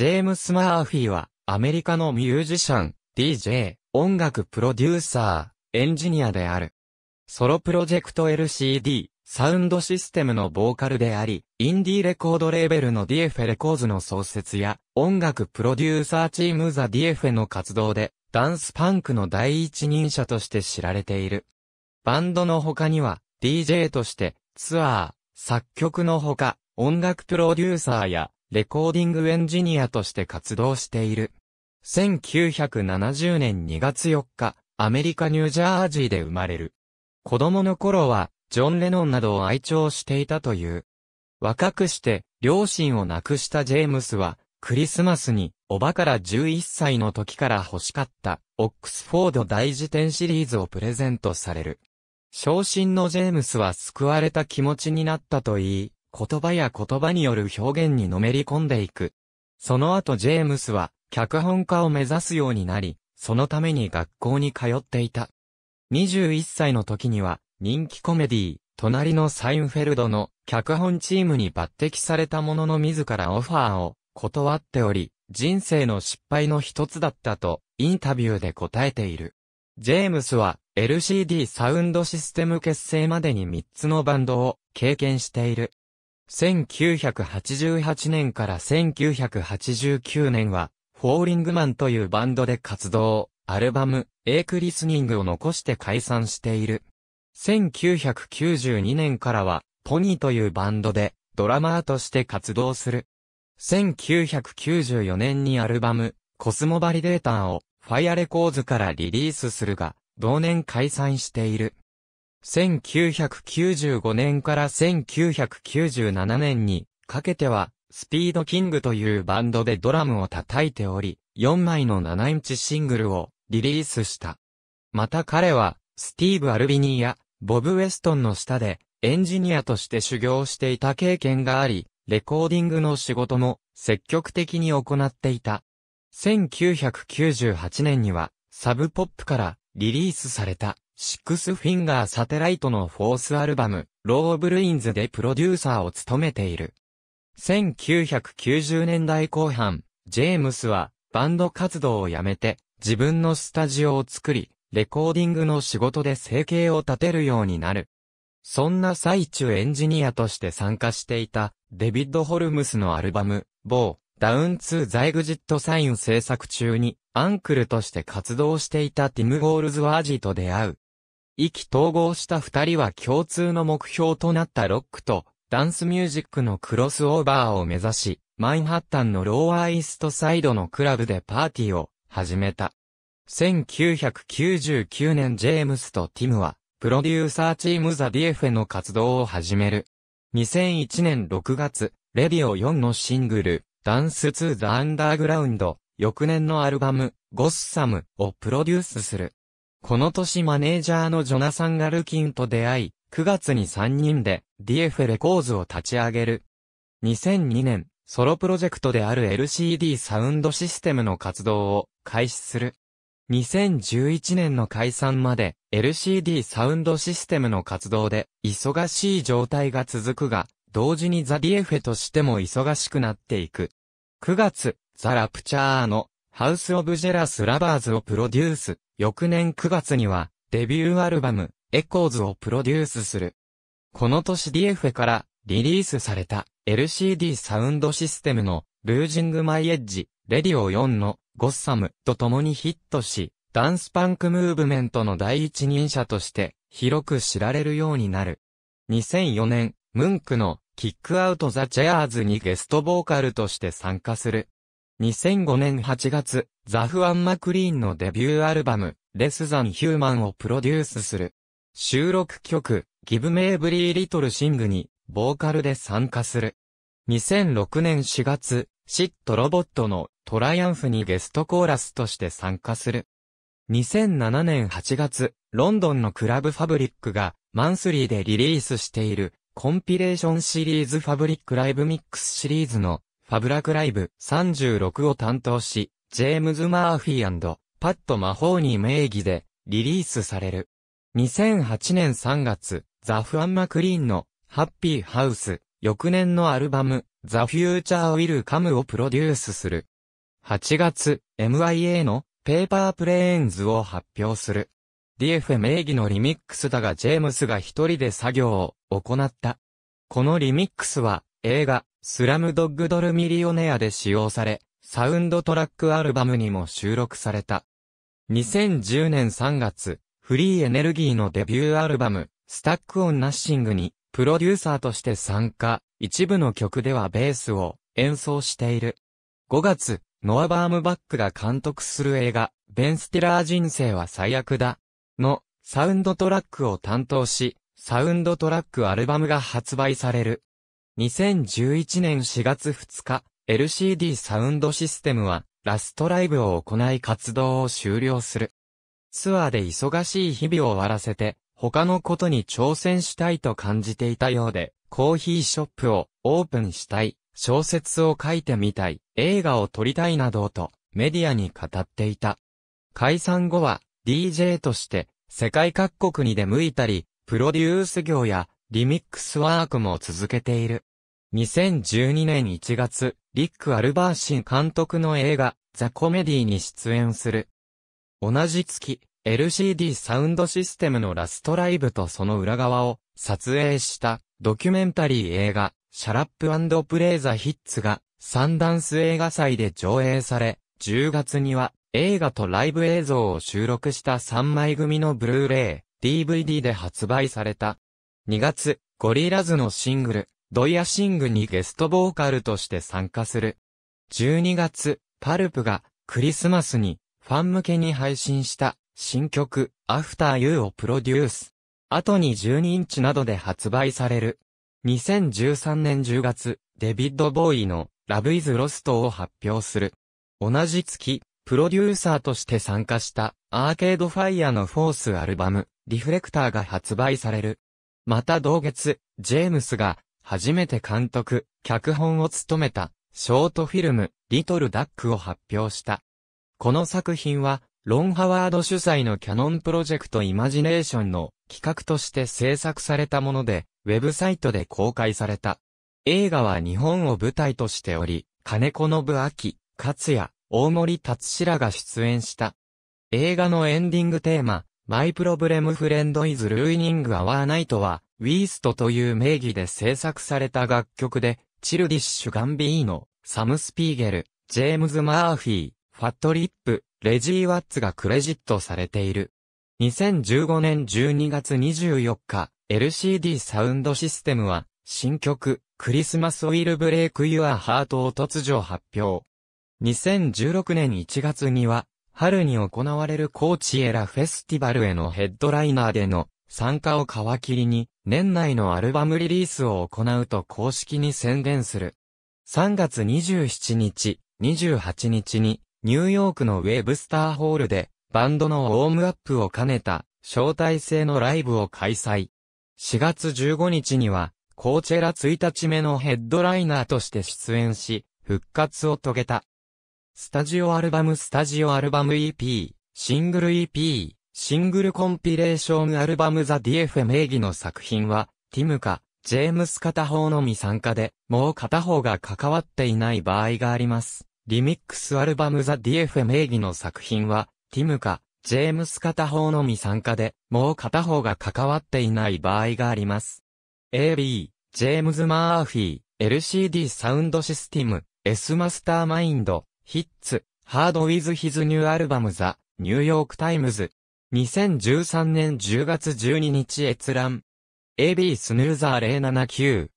ジェームス・マーフィーは、アメリカのミュージシャン、DJ、音楽プロデューサー、エンジニアである。ソロプロジェクト LCD、サウンドシステムのボーカルであり、インディーレコードレーベルのディエフェレコーズの創設や、音楽プロデューサーチームザ・ディエフェの活動で、ダンスパンクの第一人者として知られている。バンドの他には、DJ として、ツアー、作曲のほか、音楽プロデューサーや、レコーディングエンジニアとして活動している。1970年2月4日、アメリカニュージャージーで生まれる。子供の頃は、ジョン・レノンなどを愛聴していたという。若くして、両親を亡くしたジェームスは、クリスマスに、おばから11歳の時から欲しかった、オックスフォード大辞典シリーズをプレゼントされる。昇進のジェームスは救われた気持ちになったといい、言葉や言葉による表現にのめり込んでいく。その後ジェームスは脚本家を目指すようになり、そのために学校に通っていた。21歳の時には人気コメディー、隣のサインフェルドの脚本チームに抜擢されたものの自らオファーを断っており、人生の失敗の一つだったとインタビューで答えている。ジェームスは LCD サウンドシステム結成までに3つのバンドを経験している。1988年から1989年は、フォーリングマンというバンドで活動、アルバム、エイクリスニングを残して解散している。1992年からは、ポニーというバンドで、ドラマーとして活動する。1994年にアルバム、コスモバリデーターを、ファイアレコーズからリリースするが、同年解散している。1995年から1997年にかけては、スピードキングというバンドでドラムを叩いており、4枚の7インチシングルをリリースした。また彼は、スティーブ・アルビニーや、ボブ・ウェストンの下で、エンジニアとして修行していた経験があり、レコーディングの仕事も積極的に行っていた。1998年には、サブポップからリリースされたシックスフィンガーサテライトのフォースアルバム、ロー・ブルインズでプロデューサーを務めている。1990年代後半、ジェームスはバンド活動をやめて自分のスタジオを作り、レコーディングの仕事で生計を立てるようになる。そんな最中エンジニアとして参加していたデビッド・ホルムスのアルバム、某ダウン2ザイグジットサイン制作中にアンクルとして活動していたティム・ゴールズワージと出会う。意気統合した二人は共通の目標となったロックとダンスミュージックのクロスオーバーを目指し、マンハッタンのローアーイストサイドのクラブでパーティーを始めた。1999年ジェームスとティムは、プロデューサーチームザ・ディエフェの活動を始める。2001年6月、レディオ4のシングル、ダンス 2・ ザ・アンダーグラウンド、翌年のアルバム、ゴッサムをプロデュースする。この年マネージャーのジョナサン・ガルキンと出会い、9月に3人で DF レコーズを立ち上げる。2002年、ソロプロジェクトである LCD サウンドシステムの活動を開始する。2011年の解散まで LCD サウンドシステムの活動で忙しい状態が続くが、同時にザ・ディエフェとしても忙しくなっていく。9月、ザ・ラプチャーのハウス・オブ・ジェラス・ラバーズをプロデュース、翌年9月には、デビューアルバム、エコーズをプロデュースする。この年 DF からリリースされた LCD サウンドシステムのルージングマイエッジ、レディオ4のゴッサムと共にヒットし、ダンスパンクムーブメントの第一人者として広く知られるようになる。2004年、ムンクのキックアウトザチェアーズにゲストボーカルとして参加する。2005年8月、ザフ・アン・マクリーンのデビューアルバム、レス・ザン・ヒューマンをプロデュースする。収録曲、Give Me Every Little Sing に、ボーカルで参加する。2006年4月、シットロボットのトライアンフにゲストコーラスとして参加する。2007年8月、ロンドンのクラブファブリックがマンスリーでリリースしているコンピレーションシリーズファブリックライブミックスシリーズのファブラクライブ36を担当し、ジェームズ・マーフィーパッド・マホーニー名義でリリースされる。2008年3月、ザ・フアン・マクリーンのハッピーハウス、翌年のアルバム、ザ・フューチャー・ウィル・カムをプロデュースする。8月、MIA のペーパープレーンズを発表する。DF 名義のリミックスだがジェームスが一人で作業を行った。このリミックスは映画スラムドッグドルミリオネアで使用され、サウンドトラックアルバムにも収録された。2010年3月、フリーエネルギーのデビューアルバム、スタックオンナッシングに、プロデューサーとして参加、一部の曲ではベースを演奏している。5月、ノア・バームバックが監督する映画、ベン・スティラー人生は最悪だ、の、サウンドトラックを担当し、サウンドトラックアルバムが発売される。2011年4月2日、LCD サウンドシステムは、ラストライブを行い活動を終了する。ツアーで忙しい日々を終わらせて、他のことに挑戦したいと感じていたようで、コーヒーショップをオープンしたい、小説を書いてみたい、映画を撮りたいなどと、メディアに語っていた。解散後は、DJ として、世界各国に出向いたり、プロデュース業や、リミックスワークも続けている。2012年1月、リック・アルバーシン監督の映画、ザ・コメディに出演する。同じ月、LCD サウンドシステムのラストライブとその裏側を撮影したドキュメンタリー映画、シャラッププレイザ・ヒッツがサンダンス映画祭で上映され、10月には映画とライブ映像を収録した3枚組のブルーレイ、DVD で発売された。2月、ゴリラズのシングル、ドイシングにゲストボーカルとして参加する。12月、パルプがクリスマスにファン向けに配信した新曲 After You をプロデュース。後に12インチなどで発売される。2013年10月、デビッド・ボーイの Love is Lost を発表する。同じ月、プロデューサーとして参加したアーケードファイアのフォースアルバム、リフレクターが発売される。また同月、ジェームスが初めて監督、脚本を務めた、ショートフィルム、リトル・ダックを発表した。この作品は、ロン・ハワード主催のキャノンプロジェクト・イマジネーションの企画として制作されたもので、ウェブサイトで公開された。映画は日本を舞台としており、金子信明、勝也、大森達志らが出演した。映画のエンディングテーマ、My Problem Friend is Ruining Our Night は、ウィーストという名義で制作された楽曲で、チルディッシュ・ガンビーノ、サム・スピーゲル、ジェームズ・マーフィー、ファット・リップ、レジー・ワッツがクレジットされている。2015年12月24日、LCD サウンドシステムは、新曲、クリスマス・ウィル・ブレイク・ユア・ハートを突如発表。2016年1月には、春に行われるコーチエラフェスティバルへのヘッドライナーでの参加を皮切りに、年内のアルバムリリースを行うと公式に宣言する。3月27日、28日に、ニューヨークのウェブスターホールで、バンドのウォームアップを兼ねた、招待制のライブを開催。4月15日には、コーチェラ1日目のヘッドライナーとして出演し、復活を遂げた。スタジオアルバムスタジオアルバム EP、シングル EP、シングルコンピレーションアルバムザ・ディエフェ名義の作品は、ティムか、ジェームス片方のみ参加で、もう片方が関わっていない場合があります。リミックスアルバムザ・ディエフェ名義の作品は、ティムか、ジェームス片方のみ参加で、もう片方が関わっていない場合があります。AB、ジェームズ・マーフィー、LCD サウンドシスティム、S マスターマインド、ヒッツ、ハードウィズ・ヒズ・ニューアルバムザ、ニューヨーク・タイムズ、2013年10月12日閲覧。AB スヌーザー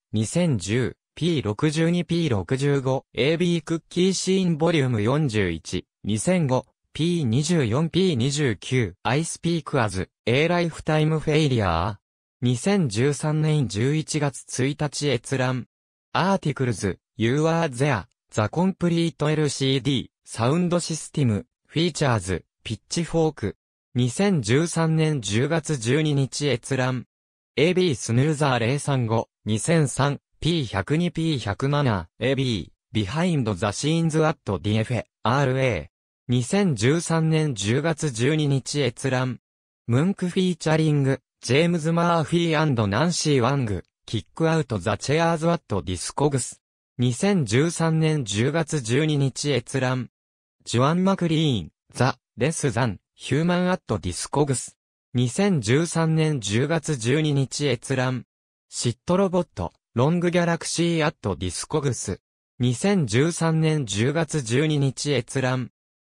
079-2010P62P65 AB クッキーシーンボリューム41 2005 P24P29 アイスピークアズ A ライフタイムフェイリアー2013年11月1日閲覧アーティクルズ You are there The Complete LCD サウンドシステムフィーチャーズピッチフォーク2013年10月12日閲覧。AB スヌーザー 035-2003-P102P107、AB、Behind the Scenes at DFA、RA。2013年10月12日閲覧。ムンクフィーチャリング、ジェームズ・マーフィーナンシー・ワング、キックアウト・ザ・チェアーズ・ワット・ディスコグス。2013年10月12日閲覧。ジュアン・マクリーン、ザ・レス・ザン、ヒューマンアットディスコグス。2013年10月12日閲覧。シットロボット、ロングギャラクシーアットディスコグス。2013年10月12日閲覧。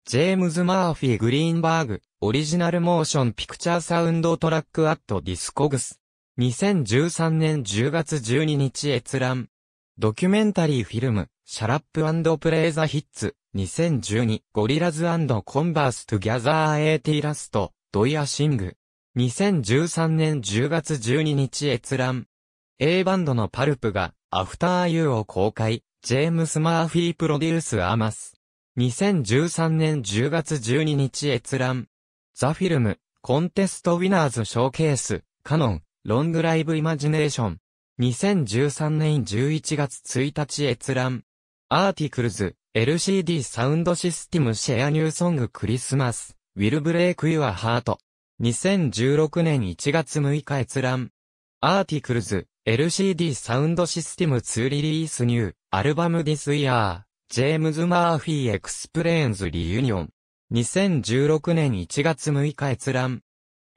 ジェームズ・マーフィー・グリーンバーグ、オリジナルモーション・ピクチャー・サウンド・トラック・アット・ディスコグス。2013年10月12日閲覧。ドキュメンタリー・フィルム、シャラッププレイ・ザ・ヒッツ、2012ゴリラズコンバーストギャザー AT ラストドイアシング2013年10月12日閲覧 A バンドのパルプがアフターユーを公開ジェームス・マーフィープロデュースアマス2013年10月12日閲覧ザフィルムコンテストウィナーズショーケースカノンロングライブイマジネーション2013年11月1日閲覧アーティクルズ LCD サウンドシステムシェアニューソングクリスマス、ウィルブレイクユアハート。2016年1月6日閲覧。アーティクルズ、LCD サウンドシステム2リリースニュー、アルバムディスイヤー、ジェームズ・マーフィー・エクスプレーンズ・リユニオン。2016年1月6日閲覧。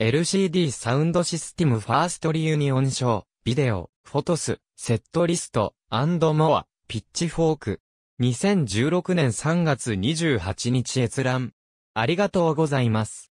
LCD サウンドシステムファーストリユニオンショー、ビデオ、フォトス、セットリスト、アンドモア、ピッチフォーク、2016年3月28日閲覧。ありがとうございます。